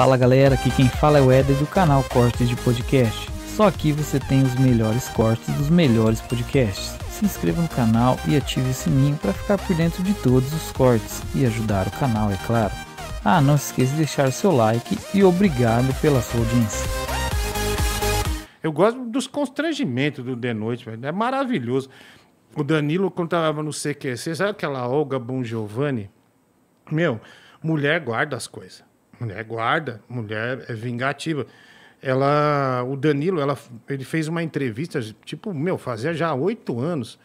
Fala galera, aqui quem fala é o Eder do canal Cortes de Podcast. Só aqui você tem os melhores cortes dos melhores podcasts. Se inscreva no canal e ative o sininho para ficar por dentro de todos os cortes e ajudar o canal, é claro. Ah, não se esqueça de deixar o seu like e obrigado pela sua audiência. Eu gosto dos constrangimentos do The Noite, velho. é maravilhoso. O Danilo, quando estava no CQC, sabe aquela Olga Bon Giovanni? Meu, mulher guarda as coisas mulher guarda, mulher é vingativa. Ela, o Danilo, ela, ele fez uma entrevista, tipo, meu, fazia já oito anos.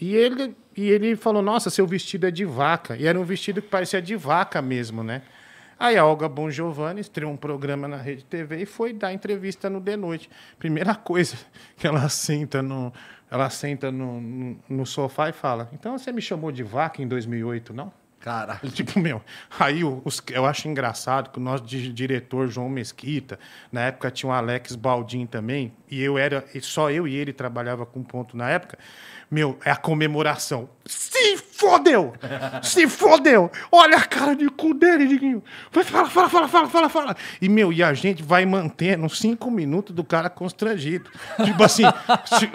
E ele, e ele falou, nossa, seu vestido é de vaca. E era um vestido que parecia de vaca mesmo, né? Aí a Olga Bon Giovanni estreou um programa na Rede TV e foi dar entrevista no De Noite. Primeira coisa que ela senta no, ela senta no, no, no sofá e fala: Então você me chamou de vaca em 2008, não? Caralho, tipo, meu. Aí os, eu acho engraçado que o nosso diretor João Mesquita, na época tinha o Alex Baldin também, e eu era, só eu e ele trabalhava com ponto na época. Meu, é a comemoração. Se fodeu! Se fodeu! Olha a cara de cu dele, Diguinho. Fala, fala, fala, fala, fala, fala. E, meu, e a gente vai mantendo cinco minutos do cara constrangido. Tipo assim,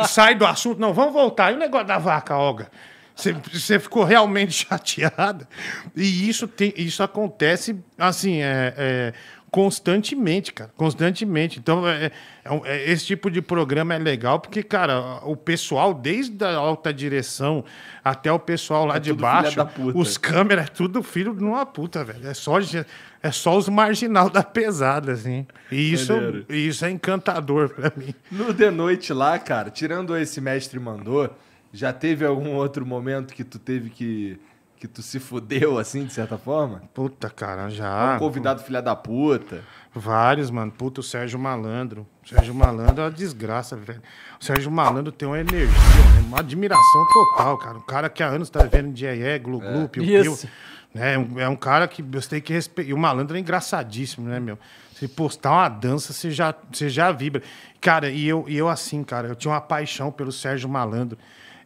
sai do assunto. Não, vamos voltar. E o negócio da vaca, Olga? Você, ficou realmente chateada. E isso, tem, isso acontece, assim, é, é constantemente, cara. Constantemente. Então, é, é, é, é, esse tipo de programa é legal porque, cara, o pessoal, desde a alta direção até o pessoal lá é de baixo, os câmeras, é tudo filho de uma puta, velho. É só, é só os marginal da pesada, assim. E isso, isso é encantador para mim. No The Noite lá, cara, tirando esse mestre mandou já teve algum outro momento que tu teve que que tu se fudeu assim, de certa forma? Puta, cara, já. Um convidado filha da puta. Vários, mano. Puta, o Sérgio Malandro. O Sérgio Malandro é uma desgraça, velho. O Sérgio Malandro tem uma energia, né? uma admiração total, cara. Um cara que há anos tá vendo de é, glu glu, é. piu Né? É, é um cara que você tem que respeitar. E o Malandro é engraçadíssimo, né, meu? Se postar uma dança, você já, você já vibra. Cara, e eu, e eu assim, cara, eu tinha uma paixão pelo Sérgio Malandro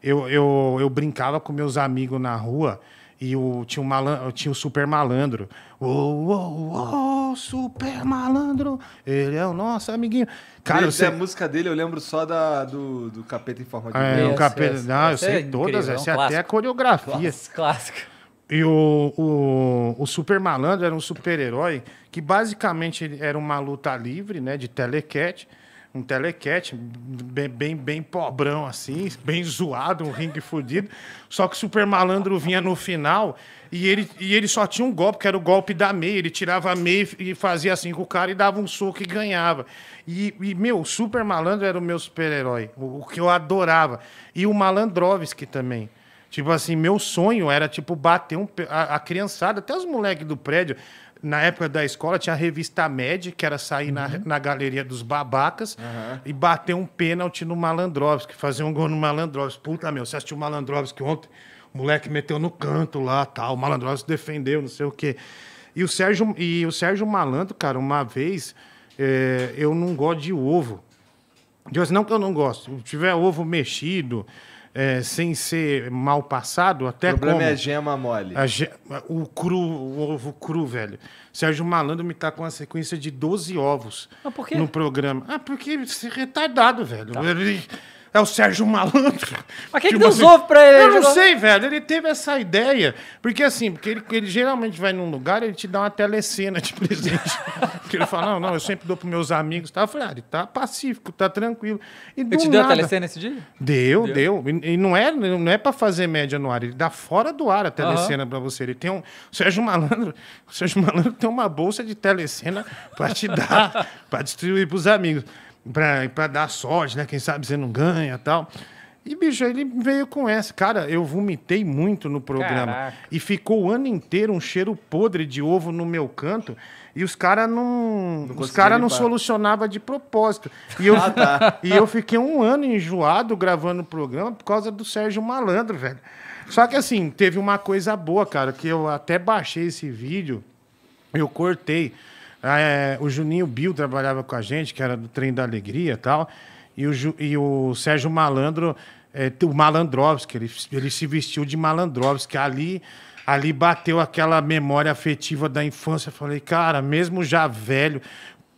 eu, eu, eu brincava com meus amigos na rua e o, tinha, um malandro, tinha o um super malandro. Ô, ô, ô, super malandro! Ele é o nosso amiguinho. Cara, Desde você... a música dele eu lembro só da, do, do Capeta em Forma de É, o Capeta... Não, eu é sei é todas, essa é até a coreografia. Clássica. E o, o, o super malandro era um super-herói que basicamente era uma luta livre, né, de telecat um telecat, bem, bem, bem pobrão assim, bem zoado, um ringue fudido. Só que o super malandro vinha no final e ele, e ele só tinha um golpe, que era o golpe da meia. Ele tirava a meia e fazia assim com o cara e dava um soco e ganhava. E, e meu, o super malandro era o meu super-herói, o, o, que eu adorava. E o Malandrovski também. Tipo assim, meu sonho era, tipo, bater um, a, a criançada, até os moleques do prédio na época da escola, tinha a revista média que era sair uhum. na, na galeria dos babacas uhum. e bater um pênalti no Malandrovski, fazer um gol no Malandrovski. Puta, meu, você assistiu o Malandrovski ontem? O moleque meteu no canto lá, tal. O Malandrovski defendeu, não sei o quê. E o Sérgio, e o Sérgio Malandro, cara, uma vez, é, eu não gosto de ovo. Deus, não que eu não gosto. Se tiver ovo mexido, é, sem ser mal passado, até como... O problema como? é a gema mole. A ge... O cru, o ovo cru, velho. Sérgio Malandro me tá com a sequência de 12 ovos no programa. Ah, porque você é retardado, velho. Tá é o Sérgio Malandro. Mas quem que tipo deu assim, os pra ele? Eu não sei, velho. Ele teve essa ideia. Porque assim, porque ele, ele geralmente vai num lugar e ele te dá uma telecena de presente. porque ele fala, não, não, eu sempre dou pros meus amigos. Tá? Eu falei, ah, ele tá pacífico, tá tranquilo. E ele te nada, deu a telecena esse dia? Deu, deu. deu. E, e, não, é, não é pra fazer média no ar. Ele dá fora do ar a telecena uhum. pra você. Ele tem um... Sérgio Malandro, Sérgio Malandro tem uma bolsa de telecena pra te dar, pra distribuir pros amigos para dar sorte, né? Quem sabe você não ganha tal. E, bicho, ele veio com essa. Cara, eu vomitei muito no programa. Caraca. E ficou o ano inteiro um cheiro podre de ovo no meu canto. E os caras não. não os caras não solucionavam de propósito. E eu, ah, tá. e eu fiquei um ano enjoado gravando o programa por causa do Sérgio Malandro, velho. Só que assim, teve uma coisa boa, cara, que eu até baixei esse vídeo, eu cortei. Ah, é, o Juninho Bill trabalhava com a gente, que era do Trem da Alegria e tal. E o, Ju, e o Sérgio Malandro, é, o Malandrovski, ele, ele se vestiu de Malandrovski. Ali, ali bateu aquela memória afetiva da infância. Falei, cara, mesmo já velho,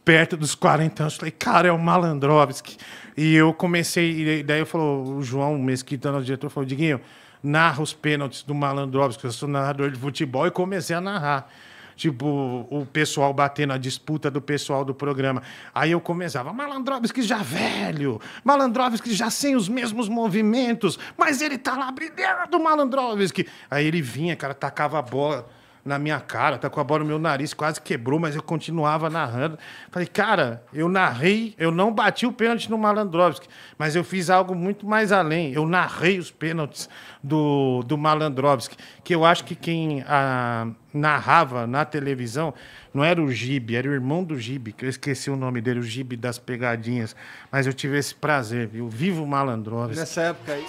perto dos 40 anos, falei, cara, é o Malandrovski. E eu comecei, e daí eu falou, o João Mesquita, nosso diretor, falou, Diguinho, narra os pênaltis do Malandrovski, eu sou narrador de futebol, e comecei a narrar tipo, o pessoal batendo a disputa do pessoal do programa. Aí eu começava, Malandrovski já velho, Malandrovski já sem os mesmos movimentos, mas ele tá lá brilhando, Malandrovski. Aí ele vinha, cara, tacava a bola na minha cara, tá com a bola no meu nariz, quase quebrou, mas eu continuava narrando. Falei, cara, eu narrei, eu não bati o pênalti no Malandrovski, mas eu fiz algo muito mais além. Eu narrei os pênaltis do, do Malandrovski, que eu acho que quem a, ah, narrava na televisão não era o Gibe, era o irmão do Gibe, que eu esqueci o nome dele, o Gibe das Pegadinhas. Mas eu tive esse prazer, viu? Vivo Malandrovski. Nessa época aí.